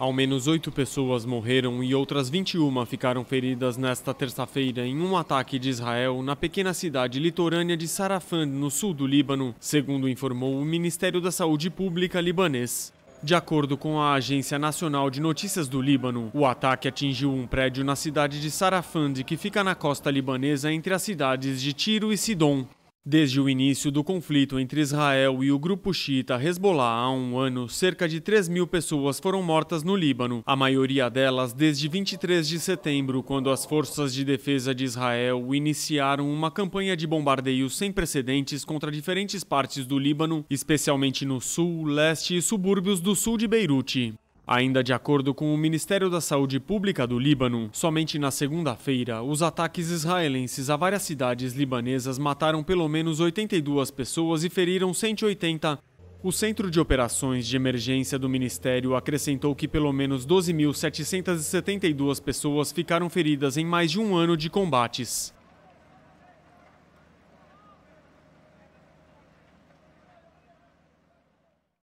Ao menos oito pessoas morreram e outras 21 ficaram feridas nesta terça-feira em um ataque de Israel na pequena cidade litorânea de Sarafand no sul do Líbano, segundo informou o Ministério da Saúde Pública libanês. De acordo com a Agência Nacional de Notícias do Líbano, o ataque atingiu um prédio na cidade de Sarafand, que fica na costa libanesa entre as cidades de Tiro e Sidon. Desde o início do conflito entre Israel e o grupo xiita Hezbollah há um ano, cerca de 3 mil pessoas foram mortas no Líbano, a maioria delas desde 23 de setembro, quando as forças de defesa de Israel iniciaram uma campanha de bombardeios sem precedentes contra diferentes partes do Líbano, especialmente no sul, leste e subúrbios do sul de Beirute. Ainda de acordo com o Ministério da Saúde Pública do Líbano, somente na segunda-feira, os ataques israelenses a várias cidades libanesas mataram pelo menos 82 pessoas e feriram 180. O Centro de Operações de Emergência do Ministério acrescentou que pelo menos 12.772 pessoas ficaram feridas em mais de um ano de combates.